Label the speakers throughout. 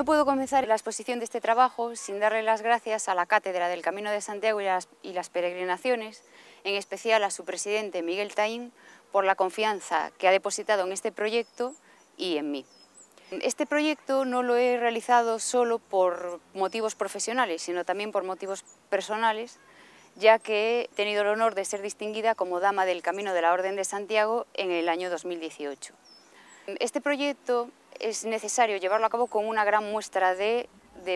Speaker 1: No puedo comenzar la exposición de este trabajo sin darle las gracias a la Cátedra del Camino de Santiago y las, Peregrinaciones, en especial a su presidente Miguel Taín, por la confianza que ha depositado en este proyecto y en mí. Este proyecto no lo he realizado solo por motivos profesionales, sino también por motivos personales, ya que he tenido el honor de ser distinguida como Dama del Camino de la Orden de Santiago en el año 2018. Este proyecto es necesario llevarlo a cabo con una gran muestra de,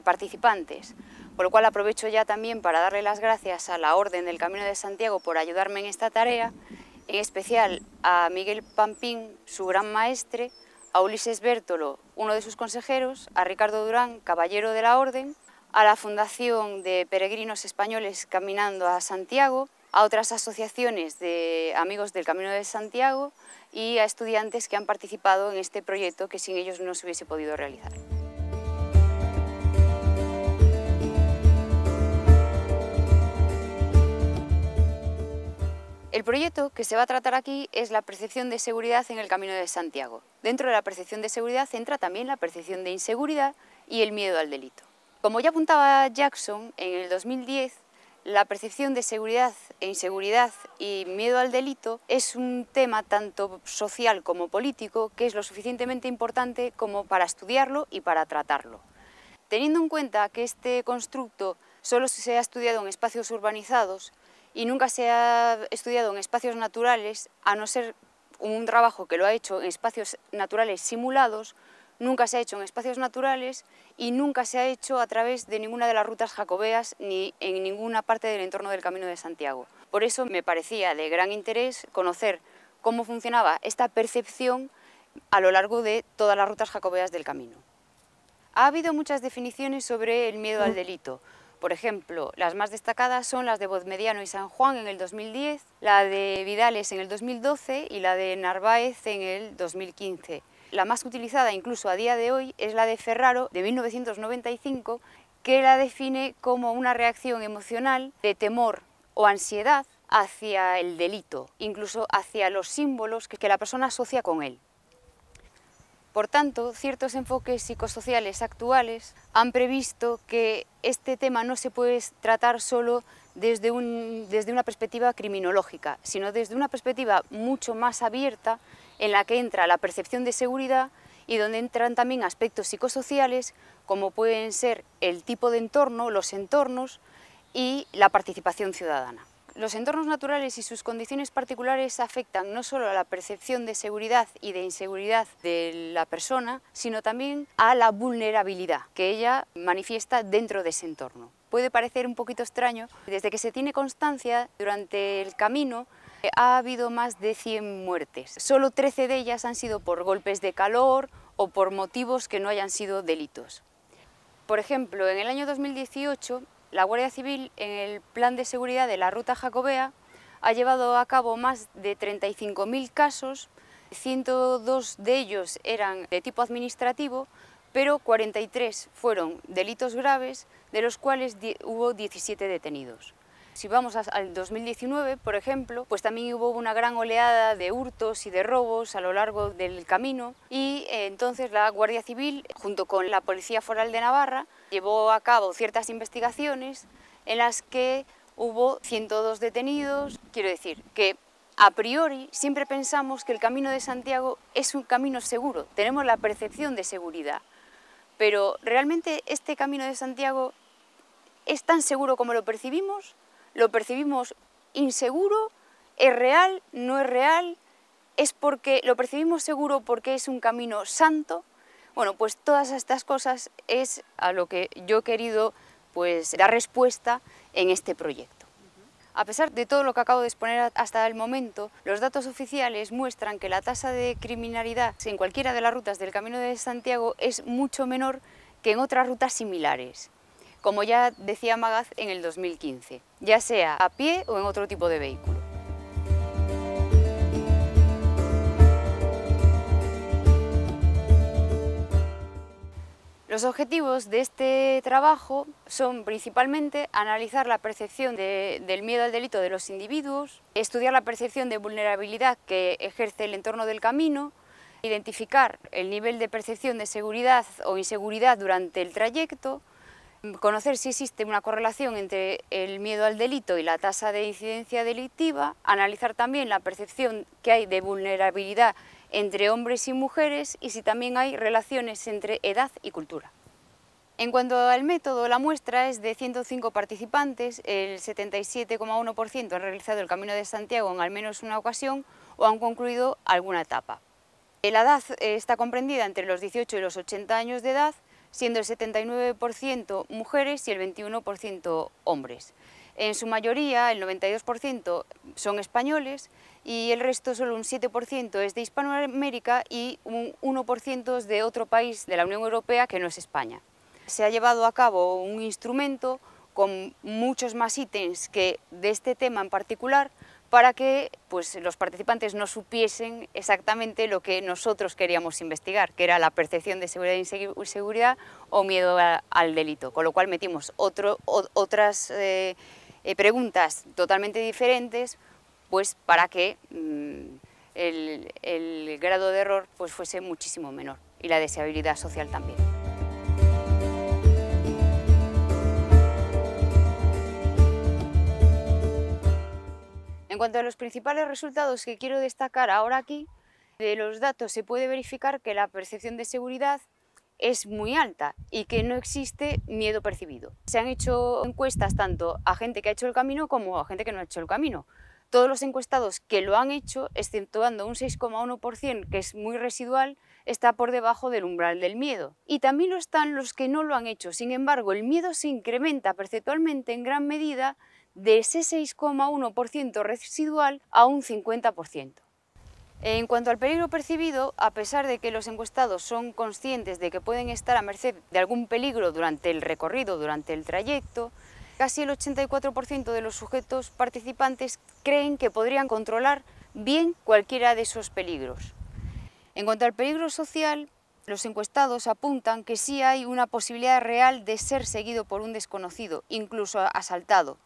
Speaker 1: participantes, por lo cual aprovecho ya también para darle las gracias a la Orden del Camino de Santiago por ayudarme en esta tarea, en especial a Miguel Pampín, su gran maestre, a Ulises Bértolo, uno de sus consejeros, a Ricardo Durán, caballero de la Orden, a la Fundación de Peregrinos Españoles Caminando a Santiago, a otras asociaciones de amigos del Camino de Santiago y a estudiantes que han participado en este proyecto que sin ellos no se hubiese podido realizar. El proyecto que se va a tratar aquí es la percepción de seguridad en el Camino de Santiago. Dentro de la percepción de seguridad entra también la percepción de inseguridad y el miedo al delito. Como ya apuntaba Jackson, en el 2010 la percepción de seguridad e inseguridad y miedo al delito es un tema tanto social como político que es lo suficientemente importante como para estudiarlo y para tratarlo. Teniendo en cuenta que este constructo solo se ha estudiado en espacios urbanizados y nunca se ha estudiado en espacios naturales, a no ser un trabajo que lo ha hecho en espacios naturales simulados, nunca se ha hecho en espacios naturales y nunca se ha hecho a través de ninguna de las rutas jacobeas ni en ninguna parte del entorno del Camino de Santiago. Por eso me parecía de gran interés conocer cómo funcionaba esta percepción a lo largo de todas las rutas jacobeas del camino. Ha habido muchas definiciones sobre el miedo al delito. Por ejemplo, las más destacadas son las de Bozmediano y San Juan en el 2010, la de Vidales en el 2012 y la de Narváez en el 2015. La más utilizada incluso a día de hoy es la de Ferraro de 1995, que la define como una reacción emocional de temor o ansiedad hacia el delito, incluso hacia los símbolos que la persona asocia con él. Por tanto, ciertos enfoques psicosociales actuales han previsto que este tema no se puede tratar solo desde, desde una perspectiva criminológica, sino desde una perspectiva mucho más abierta en la que entra la percepción de seguridad y donde entran también aspectos psicosociales como pueden ser el tipo de entorno, los entornos y la participación ciudadana. Los entornos naturales y sus condiciones particulares afectan no solo a la percepción de seguridad y de inseguridad de la persona, sino también a la vulnerabilidad que ella manifiesta dentro de ese entorno. Puede parecer un poquito extraño, desde que se tiene constancia durante el camino ha habido más de 100 muertes. Solo 13 de ellas han sido por golpes de calor o por motivos que no hayan sido delitos. Por ejemplo, en el año 2018, la Guardia Civil, en el plan de seguridad de la Ruta Jacobea, ha llevado a cabo más de 35.000 casos, 102 de ellos eran de tipo administrativo, pero 43 fueron delitos graves, de los cuales hubo 17 detenidos. Si vamos al 2019, por ejemplo, pues también hubo una gran oleada de hurtos y de robos a lo largo del camino y eh, entonces la Guardia Civil, junto con la Policía Foral de Navarra, llevó a cabo ciertas investigaciones en las que hubo 102 detenidos. Quiero decir que a priori siempre pensamos que el Camino de Santiago es un camino seguro, tenemos la percepción de seguridad, pero realmente este Camino de Santiago es tan seguro como lo percibimos lo percibimos inseguro, es real, no es real, es porque lo percibimos seguro porque es un camino santo. Bueno, pues todas estas cosas es a lo que yo he querido pues dar respuesta en este proyecto. A pesar de todo lo que acabo de exponer hasta el momento, los datos oficiales muestran que la tasa de criminalidad en cualquiera de las rutas del Camino de Santiago es mucho menor que en otras rutas similares como ya decía Magaz en el 2015, ya sea a pie o en otro tipo de vehículo. Los objetivos de este trabajo son principalmente analizar la percepción del miedo al delito de los individuos, estudiar la percepción de vulnerabilidad que ejerce el entorno del camino, identificar el nivel de percepción de seguridad o inseguridad durante el trayecto, conocer si existe una correlación entre el miedo al delito y la tasa de incidencia delictiva, analizar también la percepción que hay de vulnerabilidad entre hombres y mujeres y si también hay relaciones entre edad y cultura. En cuanto al método, la muestra es de 105 participantes, el 77,1% han realizado el Camino de Santiago en al menos una ocasión o han concluido alguna etapa. La edad eh, está comprendida entre los 18 y los 80 años de edad siendo el 79% mujeres y el 21% hombres. En su mayoría, el 92% son españoles y el resto, solo un 7%, es de Hispanoamérica y un 1% es de otro país de la Unión Europea que no es España. Se ha llevado a cabo un instrumento con muchos más ítems que de este tema en particular, para que pues, los participantes no supiesen exactamente lo que nosotros queríamos investigar, que era la percepción de seguridad e inseguridad o miedo al delito, con lo cual metimos otras eh, eh, preguntas totalmente diferentes pues, para que mm, el, grado de error pues, fuese muchísimo menor y la deseabilidad social también. cuanto a los principales resultados que quiero destacar ahora aquí, de los datos se puede verificar que la percepción de seguridad es muy alta y que no existe miedo percibido. Se han hecho encuestas tanto a gente que ha hecho el camino como a gente que no ha hecho el camino. Todos los encuestados que lo han hecho, exceptuando un 6,1%, que es muy residual, está por debajo del umbral del miedo. Y también lo están los que no lo han hecho. Sin embargo, el miedo se incrementa perceptualmente en gran medida de ese 6,1% residual a un 50%. En cuanto al peligro percibido, a pesar de que los encuestados son conscientes de que pueden estar a merced de algún peligro durante el recorrido, durante el trayecto, casi el 84% de los sujetos participantes creen que podrían controlar bien cualquiera de esos peligros. En cuanto al peligro social, los encuestados apuntan que sí hay una posibilidad real de ser seguido por un desconocido, incluso asaltado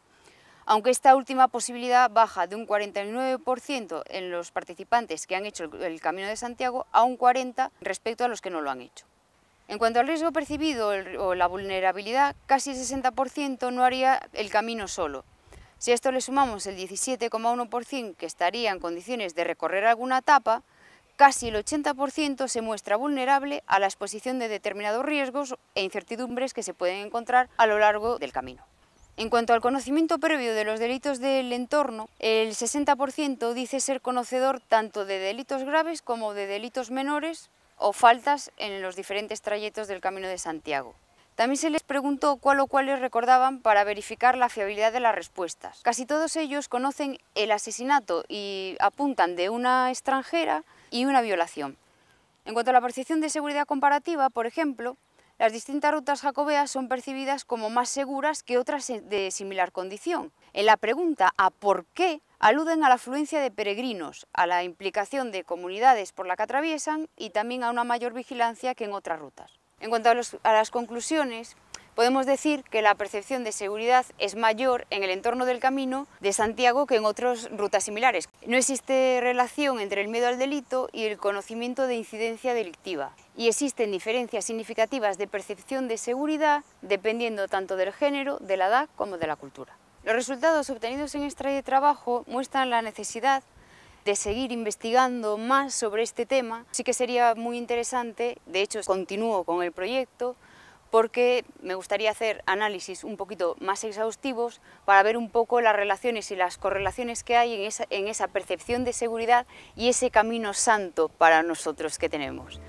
Speaker 1: aunque esta última posibilidad baja de un 49% en los participantes que han hecho el, Camino de Santiago a un 40% respecto a los que no lo han hecho. En cuanto al riesgo percibido o la vulnerabilidad, casi el 60% no haría el camino solo. Si a esto le sumamos el 17,1% que estaría en condiciones de recorrer alguna etapa, casi el 80% se muestra vulnerable a la exposición de determinados riesgos e incertidumbres que se pueden encontrar a lo largo del camino. En cuanto al conocimiento previo de los delitos del entorno, el 60% dice ser conocedor tanto de delitos graves como de delitos menores o faltas en los diferentes trayectos del Camino de Santiago. También se les preguntó cuál o cuáles recordaban para verificar la fiabilidad de las respuestas. Casi todos ellos conocen el asesinato y apuntan de una extranjera y una violación. En cuanto a la percepción de seguridad comparativa, por ejemplo, las distintas rutas jacobeas son percibidas como más seguras que otras de similar condición. En la pregunta a por qué aluden a la afluencia de peregrinos, a la implicación de comunidades por la que atraviesan y también a una mayor vigilancia que en otras rutas. En cuanto a las conclusiones, podemos decir que la percepción de seguridad es mayor en el entorno del camino de Santiago que en otras rutas similares. No existe relación entre el miedo al delito y el conocimiento de incidencia delictiva y existen diferencias significativas de percepción de seguridad dependiendo tanto del género, de la edad como de la cultura. Los resultados obtenidos en este trabajo muestran la necesidad de seguir investigando más sobre este tema. Sí que sería muy interesante, de hecho continúo con el proyecto, porque me gustaría hacer análisis un poquito más exhaustivos para ver un poco las relaciones y las correlaciones que hay en esa, percepción de seguridad y ese camino santo para nosotros que tenemos.